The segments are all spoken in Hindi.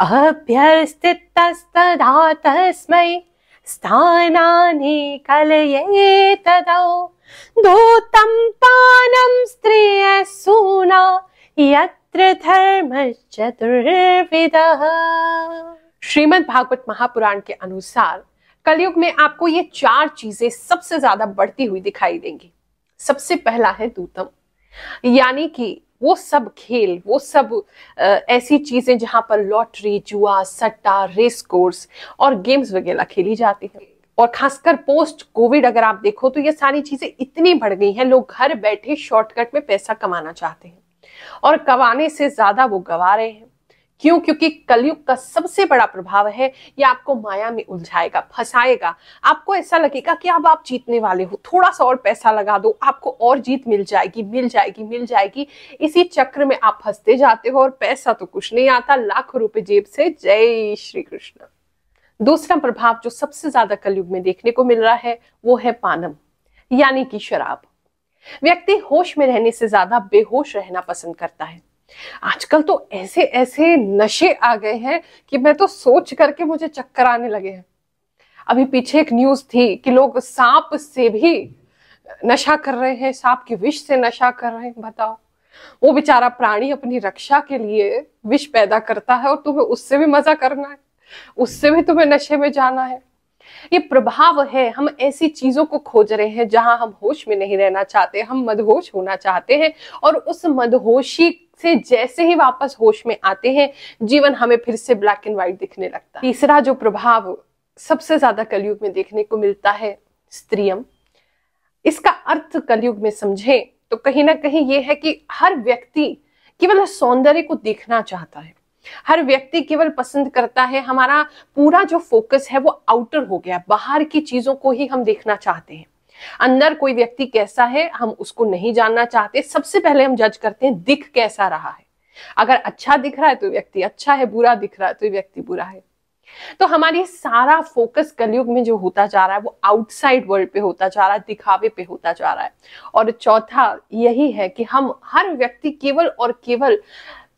अभ्यस्थितस्तदा तस्मै स्थानानि कलये तदौ पानं यत्र धर्मश्चतुर्विदः श्रीमद् भागवत महापुराण के अनुसार कलयुग में आपको ये चार चीजें सबसे ज्यादा बढ़ती हुई दिखाई देंगी सबसे पहला है दूतम यानी कि वो सब खेल वो सब ऐसी चीज़ें जहां पर लॉटरी जुआ सट्टा रेस कोर्स और गेम्स वगैरह खेली जाती है और खासकर पोस्ट कोविड अगर आप देखो तो ये सारी चीज़ें इतनी बढ़ गई हैं लोग घर बैठे शॉर्टकट में पैसा कमाना चाहते हैं और कमाने से ज़्यादा वो गंवा रहे हैं क्यों क्योंकि कलयुग का सबसे बड़ा प्रभाव है ये आपको माया में उलझाएगा फंसाएगा आपको ऐसा लगेगा कि अब आप जीतने वाले हो थोड़ा सा और पैसा लगा दो आपको और जीत मिल जाएगी मिल जाएगी मिल जाएगी इसी चक्र में आप फंसते जाते हो और पैसा तो कुछ नहीं आता लाखों रुपए जेब से जय श्री कृष्ण दूसरा प्रभाव जो सबसे ज्यादा कलयुग में देखने को मिल रहा है वो है पानम यानी कि शराब व्यक्ति होश में रहने से ज्यादा बेहोश रहना पसंद करता है आजकल तो ऐसे ऐसे नशे आ गए हैं कि मैं तो सोच करके मुझे चक्कर आने लगे हैं अभी पीछे एक न्यूज थी कि लोग सांप से भी नशा कर रहे हैं सांप की विष से नशा कर रहे हैं बताओ वो बेचारा प्राणी अपनी रक्षा के लिए विष पैदा करता है और तुम्हें उससे भी मजा करना है उससे भी तुम्हें नशे में जाना है ये प्रभाव है हम ऐसी चीजों को खोज रहे हैं जहां हम होश में नहीं रहना चाहते हम मदहोश होना चाहते हैं और उस मदहोशी से जैसे ही वापस होश में आते हैं जीवन हमें फिर से ब्लैक एंड व्हाइट दिखने लगता है तीसरा जो प्रभाव सबसे ज्यादा कलयुग में देखने को मिलता है स्त्रियम इसका अर्थ कलयुग में समझे तो कहीं ना कहीं ये है कि हर व्यक्ति केवल सौंदर्य को देखना चाहता है हर व्यक्ति केवल पसंद करता है हमारा पूरा जो फोकस है वो आउटर हो गया बाहर की चीजों को ही हम देखना चाहते हैं अंदर कोई व्यक्ति कैसा है हम उसको नहीं जानना चाहते सबसे पहले हम जज करते हैं दिख कैसा रहा है अगर अच्छा दिख रहा है तो व्यक्ति अच्छा है बुरा दिख रहा है तो व्यक्ति बुरा है तो हमारी सारा फोकस कलयुग में जो होता जा रहा है वो आउटसाइड वर्ल्ड पे होता जा रहा है दिखावे पे होता जा रहा है और चौथा यही है कि हम हर व्यक्ति केवल और केवल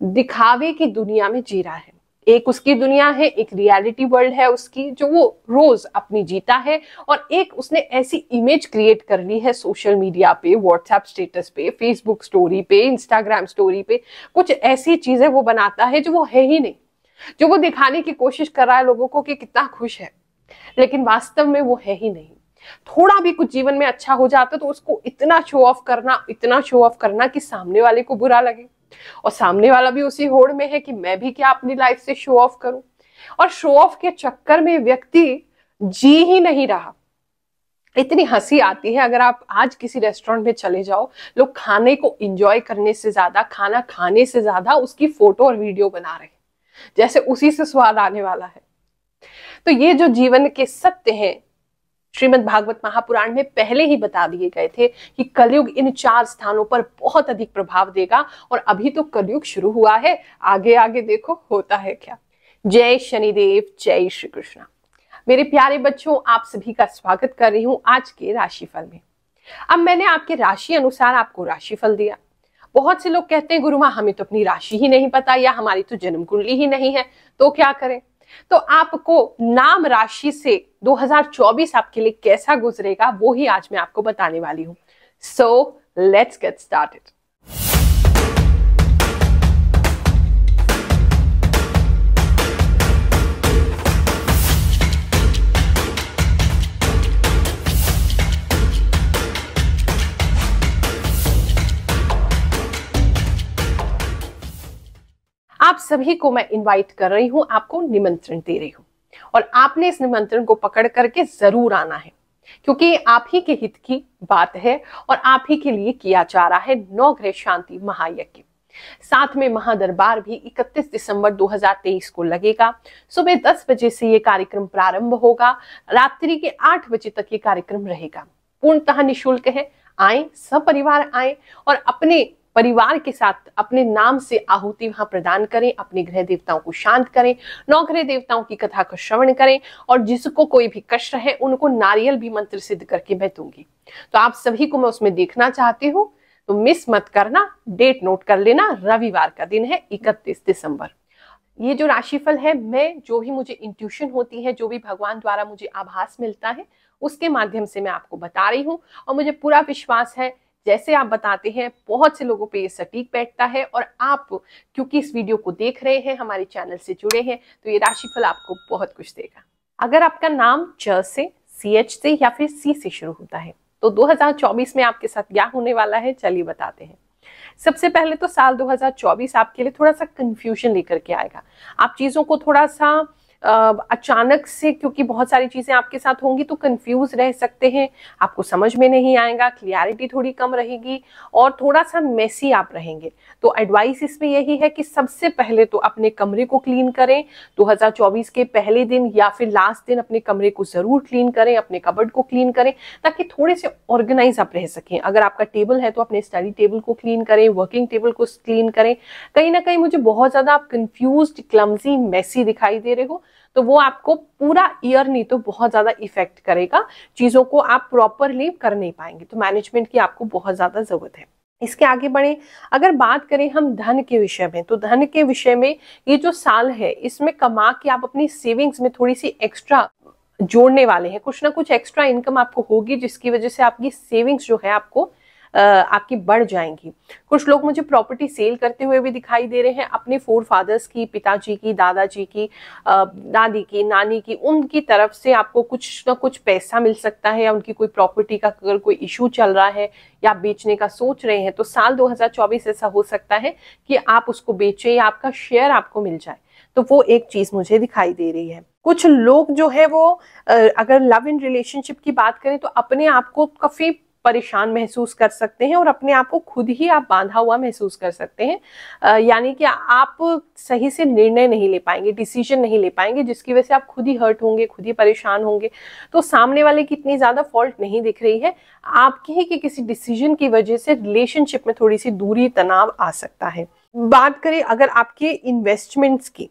दिखावे की दुनिया में जी रहा है एक उसकी दुनिया है एक रियलिटी वर्ल्ड है उसकी जो वो रोज अपनी जीता है और एक उसने ऐसी इमेज क्रिएट कर ली है सोशल मीडिया पे व्हाट्सएप स्टेटस पे फेसबुक स्टोरी पे इंस्टाग्राम स्टोरी पे कुछ ऐसी चीजें वो बनाता है जो वो है ही नहीं जो वो दिखाने की कोशिश कर रहा है लोगों को कि कितना खुश है लेकिन वास्तव में वो है ही नहीं थोड़ा भी कुछ जीवन में अच्छा हो जाता तो उसको इतना शो ऑफ करना इतना शो ऑफ करना कि सामने वाले को बुरा लगे और सामने वाला भी उसी होड़ में है कि मैं भी क्या अपनी लाइफ से शो ऑफ करूं और शो ऑफ के चक्कर में व्यक्ति जी ही नहीं रहा इतनी हंसी आती है अगर आप आज किसी रेस्टोरेंट में चले जाओ लोग खाने को एंजॉय करने से ज्यादा खाना खाने से ज्यादा उसकी फोटो और वीडियो बना रहे हैं जैसे उसी से स्वाद आने वाला है तो ये जो जीवन के सत्य हैं श्रीमद् भागवत महापुराण में पहले ही बता दिए गए थे कि कलयुग इन चार स्थानों पर बहुत अधिक प्रभाव देगा और अभी तो कलयुग शुरू हुआ है आगे आगे देखो होता है क्या जय शनिदेव जय श्री कृष्ण मेरे प्यारे बच्चों आप सभी का स्वागत कर रही हूं आज के राशिफल में अब मैंने आपके राशि अनुसार आपको राशिफल दिया बहुत से लोग कहते हैं गुरु माँ हमें तो अपनी राशि ही नहीं पता या हमारी तो जन्म कुंडली ही नहीं है तो क्या करें तो आपको नाम राशि से 2024 आपके लिए कैसा गुजरेगा वो ही आज मैं आपको बताने वाली हूँ सो लेट्स गेट स्टार्टेड आप सभी को मैं इनवाइट कर रही हूं आपको निमंत्रण दे रही हूं और आपने इस निमंत्रण को पकड़ करके जरूर आना है क्योंकि आप ही के हित की बात है और आप ही के लिए किया जा रहा है नौ ग्रह शांति महायज्ञ साथ में महादरबार भी 31 दिसंबर 2023 को लगेगा सुबह 10 बजे से ये कार्यक्रम प्रारंभ होगा रात्रि के 8 बजे तक ये कार्यक्रम रहेगा पूर्णतः निशुल्क है आए सब परिवार आए और अपने परिवार के साथ अपने नाम से आहुति वहां प्रदान करें अपने गृह देवताओं को शांत करें नौ गृह देवताओं की कथा का श्रवण करें और जिसको कोई भी कष्ट है उनको नारियल भी मंत्र सिद्ध करके मैं दूंगी तो आप सभी को मैं उसमें देखना चाहती हूँ तो मिस मत करना डेट नोट कर लेना रविवार का दिन है इकतीस दिसंबर ये जो राशिफल है मैं जो भी मुझे इंट्यूशन होती है जो भी भगवान द्वारा मुझे आभास मिलता है उसके माध्यम से मैं आपको बता रही हूँ और मुझे पूरा विश्वास है जैसे आप बताते हैं बहुत से लोगों पे ये सटीक बैठता है और आप क्योंकि इस वीडियो को देख रहे हैं हमारे चैनल से जुड़े हैं तो ये राशिफल आपको बहुत कुछ देगा अगर आपका नाम च से सी एच से या फिर सी से शुरू होता है तो 2024 में आपके साथ क्या होने वाला है चलिए बताते हैं सबसे पहले तो साल 2024 आपके लिए थोड़ा सा कंफ्यूजन लेकर के आएगा आप चीजों को थोड़ा सा अचानक से क्योंकि बहुत सारी चीज़ें आपके साथ होंगी तो कंफ्यूज रह सकते हैं आपको समझ में नहीं आएगा क्लियरिटी थोड़ी कम रहेगी और थोड़ा सा मेसी आप रहेंगे तो एडवाइस इसमें यही है कि सबसे पहले तो अपने कमरे को क्लीन करें 2024 के पहले दिन या फिर लास्ट दिन अपने कमरे को ज़रूर क्लीन करें अपने कबर्ड को क्लीन करें ताकि थोड़े से ऑर्गेनाइज आप रह सकें अगर आपका टेबल है तो अपने स्टडी टेबल को क्लीन करें वर्किंग टेबल को क्लीन करें कहीं ना कहीं मुझे बहुत ज़्यादा आप कंफ्यूज क्लमजी मैसी दिखाई दे रहे हो तो वो आपको पूरा ईयर नहीं तो बहुत ज्यादा इफेक्ट करेगा चीजों को आप प्रॉपरली कर नहीं पाएंगे तो मैनेजमेंट की आपको बहुत ज्यादा जरूरत है इसके आगे बढ़े अगर बात करें हम धन के विषय में तो धन के विषय में ये जो साल है इसमें कमा के आप अपनी सेविंग्स में थोड़ी सी एक्स्ट्रा जोड़ने वाले हैं कुछ ना कुछ एक्स्ट्रा इनकम आपको होगी जिसकी वजह से आपकी सेविंग्स जो है आपको आपकी बढ़ जाएंगी कुछ लोग मुझे प्रॉपर्टी सेल करते हुए भी दिखाई दे रहे हैं अपने फोर फादर्स की पिताजी की दादाजी की दादी की नानी की उनकी तरफ से आपको कुछ ना कुछ पैसा मिल सकता है या उनकी कोई प्रॉपर्टी का अगर कोई इशू चल रहा है या बेचने का सोच रहे हैं तो साल 2024 ऐसा हो सकता है कि आप उसको बेचें या आपका शेयर आपको मिल जाए तो वो एक चीज मुझे दिखाई दे रही है कुछ लोग जो है वो अगर लव इन रिलेशनशिप की बात करें तो अपने आप को काफी परेशान महसूस कर सकते हैं और अपने आप को खुद ही आप बांधा हुआ महसूस कर सकते हैं यानी कि आप सही से निर्णय नहीं ले पाएंगे डिसीजन नहीं ले पाएंगे जिसकी वजह से आप खुद ही हर्ट होंगे खुद ही परेशान होंगे तो सामने वाले की इतनी ज़्यादा फॉल्ट नहीं दिख रही है आपकी ही कि किसी डिसीजन की वजह से रिलेशनशिप में थोड़ी सी दूरी तनाव आ सकता है बात करें अगर आपके इन्वेस्टमेंट्स की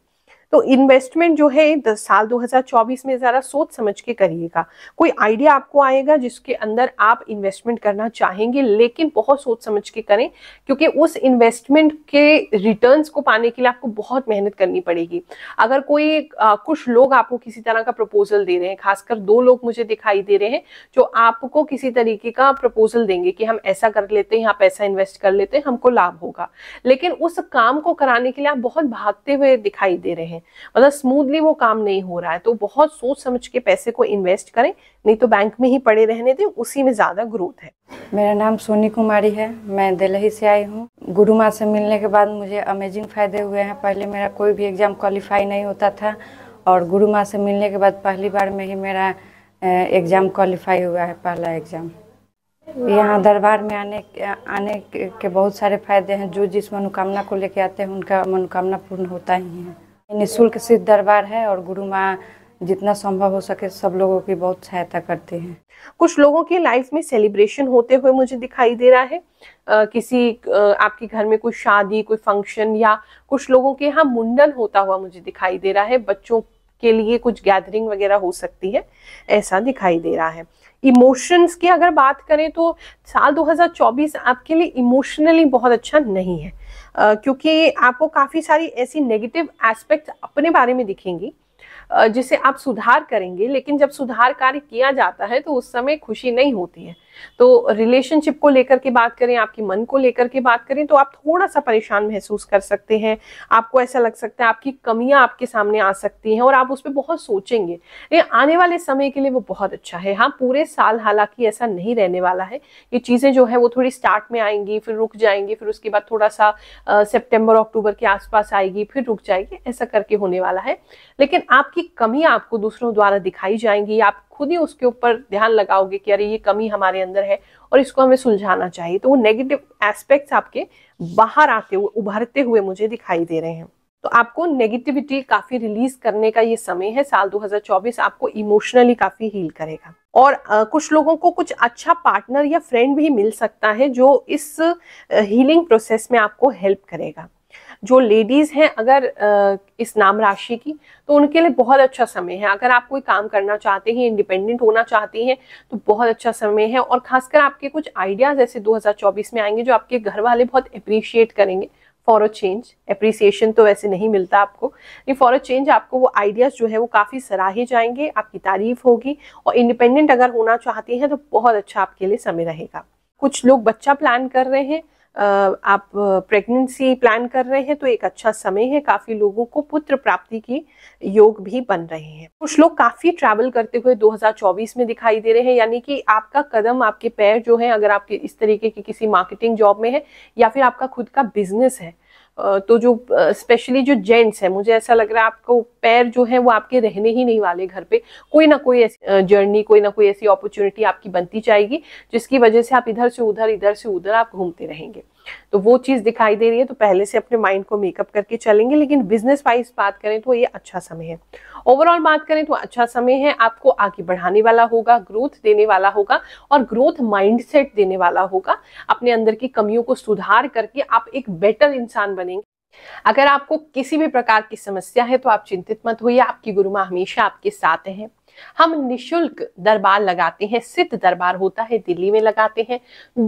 तो इन्वेस्टमेंट जो है दस साल 2024 में ज़रा सोच समझ के करिएगा कोई आइडिया आपको आएगा जिसके अंदर आप इन्वेस्टमेंट करना चाहेंगे लेकिन बहुत सोच समझ के करें क्योंकि उस इन्वेस्टमेंट के रिटर्न को पाने के लिए आपको बहुत मेहनत करनी पड़ेगी अगर कोई आ, कुछ लोग आपको किसी तरह का प्रपोजल दे रहे हैं खासकर दो लोग मुझे दिखाई दे रहे हैं जो आपको किसी तरीके का प्रपोजल देंगे कि हम ऐसा कर लेते हैं यहाँ पैसा इन्वेस्ट कर लेते हैं हमको लाभ होगा लेकिन उस काम को कराने के लिए आप बहुत भागते हुए दिखाई दे रहे हैं हैं मतलब स्मूथली वो काम नहीं हो रहा है तो बहुत सोच समझ के पैसे को इन्वेस्ट करें नहीं तो बैंक में ही पड़े रहने दें उसी में ज़्यादा ग्रोथ है मेरा नाम सोनी कुमारी है मैं दिल्ली से आई हूँ गुरु माँ से मिलने के बाद मुझे अमेजिंग फ़ायदे हुए हैं पहले मेरा कोई भी एग्ज़ाम क्वालिफाई नहीं होता था और गुरु माँ से मिलने के बाद पहली बार में ही मेरा एग्ज़ाम क्वालिफाई हुआ है पहला एग्ज़ाम यहाँ दरबार में आने आने के बहुत सारे फायदे हैं जो जिस मनोकामना को लेके आते हैं उनका मनोकामना पूर्ण होता ही है निःशुल्क सिद्ध दरबार है और गुरु माँ जितना संभव हो सके सब लोगों की बहुत सहायता करते हैं कुछ लोगों की लाइफ में सेलिब्रेशन होते हुए मुझे दिखाई दे रहा है आ, किसी आ, आपके घर में कोई शादी कोई फंक्शन या कुछ लोगों के यहाँ मुंडन होता हुआ मुझे दिखाई दे रहा है बच्चों के लिए कुछ गैदरिंग वगैरह हो सकती है ऐसा दिखाई दे रहा है इमोशंस की अगर बात करें तो साल 2024 आपके लिए इमोशनली बहुत अच्छा नहीं है आ, क्योंकि आपको काफ़ी सारी ऐसी नेगेटिव एस्पेक्ट्स अपने बारे में दिखेंगी जिसे आप सुधार करेंगे लेकिन जब सुधार कार्य किया जाता है तो उस समय खुशी नहीं होती है तो रिलेशनशिप को लेकर के बात करें आपके मन को लेकर के बात करें तो आप थोड़ा सा परेशान महसूस कर सकते हैं आपको ऐसा लग सकता है आपकी कमियां आपके सामने आ सकती हैं और आप उस पर बहुत सोचेंगे ये आने वाले समय के लिए वो बहुत अच्छा है हाँ पूरे साल हालांकि ऐसा नहीं रहने वाला है ये चीज़ें जो है वो थोड़ी स्टार्ट में आएंगी फिर रुक जाएंगी फिर उसके बाद थोड़ा सा सेप्टेम्बर अक्टूबर के आसपास आएगी फिर रुक जाएगी ऐसा करके होने वाला है लेकिन आपकी कमियां आपको दूसरों द्वारा दिखाई जाएंगी आप खुद ही उसके ऊपर ध्यान लगाओगे कि अरे ये कमी हमारे अंदर है और इसको हमें सुलझाना चाहिए तो वो नेगेटिव एस्पेक्ट्स आपके बाहर आते हुए उभरते हुए मुझे दिखाई दे रहे हैं तो आपको नेगेटिविटी काफी रिलीज करने का ये समय है साल 2024 आपको इमोशनली काफी हील करेगा और आ, कुछ लोगों को कुछ अच्छा पार्टनर या फ्रेंड भी मिल सकता है जो इस हीलिंग प्रोसेस में आपको हेल्प करेगा जो लेडीज़ हैं अगर इस नाम राशि की तो उनके लिए बहुत अच्छा समय है अगर आप कोई काम करना चाहते हैं इंडिपेंडेंट होना चाहते हैं तो बहुत अच्छा समय है और खासकर आपके कुछ आइडियाज़ ऐसे 2024 में आएंगे जो आपके घर वाले बहुत अप्रिशिएट करेंगे फॉर अ चेंज अप्रिसिएशन तो वैसे नहीं मिलता आपको लेकिन फॉर अ चेंज आपको वो आइडियाज़ जो है वो काफ़ी सराहे जाएंगे आपकी तारीफ होगी और इंडिपेंडेंट अगर होना चाहती हैं तो बहुत अच्छा आपके लिए समय रहेगा कुछ लोग बच्चा प्लान कर रहे हैं आप प्रेगनेंसी प्लान कर रहे हैं तो एक अच्छा समय है काफ़ी लोगों को पुत्र प्राप्ति की योग भी बन रहे हैं कुछ लोग काफ़ी ट्रैवल करते हुए 2024 में दिखाई दे रहे हैं यानी कि आपका कदम आपके पैर जो है अगर आप इस तरीके की किसी मार्केटिंग जॉब में है या फिर आपका खुद का बिजनेस है तो जो स्पेशली जो जेंट्स है मुझे ऐसा लग रहा है आपको पैर जो है वो आपके रहने ही नहीं वाले घर पे कोई ना कोई ऐसी जर्नी कोई ना कोई ऐसी अपॉर्चुनिटी आपकी बनती जाएगी जिसकी वजह से आप इधर से उधर इधर से उधर आप घूमते रहेंगे तो वो चीज़ दिखाई दे रही है तो पहले से अपने माइंड को मेकअप करके चलेंगे लेकिन बिजनेस वाइज बात करें तो ये अच्छा समय है ओवरऑल बात करें तो अच्छा समय है आपको आगे बढ़ाने वाला होगा ग्रोथ देने वाला होगा और ग्रोथ माइंडसेट देने वाला होगा अपने अंदर की कमियों को सुधार करके आप एक बेटर इंसान बनेंगे अगर आपको किसी भी प्रकार की समस्या है तो आप चिंतित मत होइए आपकी गुरुमा हमेशा आपके साथ हैं हम निशुल्क दरबार लगाते हैं सिद्ध दरबार होता है दिल्ली में लगाते हैं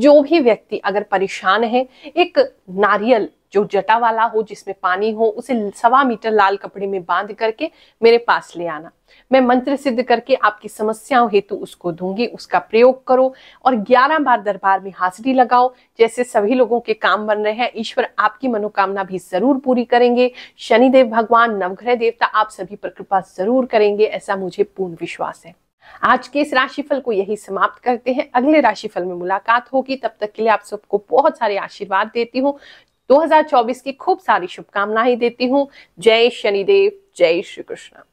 जो भी व्यक्ति अगर परेशान है एक नारियल जो जटा वाला हो जिसमें पानी हो उसे सवा मीटर लाल कपड़े में बांध करके मेरे पास ले आना मैं मंत्र सिद्ध करके आपकी समस्याओं हेतु उसको दूंगी उसका प्रयोग करो और 11 बार दरबार में हाजिरी लगाओ जैसे सभी लोगों के काम बन रहे हैं ईश्वर आपकी मनोकामना भी जरूर पूरी करेंगे शनिदेव भगवान नवग्रह देवता आप सभी पर कृपा जरूर करेंगे ऐसा मुझे पूर्ण विश्वास है आज के इस राशिफल को यही समाप्त करते हैं अगले राशिफल में मुलाकात होगी तब तक के लिए आप सबको बहुत सारे आशीर्वाद देती हूँ 2024 की खूब सारी शुभकामनाएं देती हूँ जय शनिदेव जय श्री कृष्ण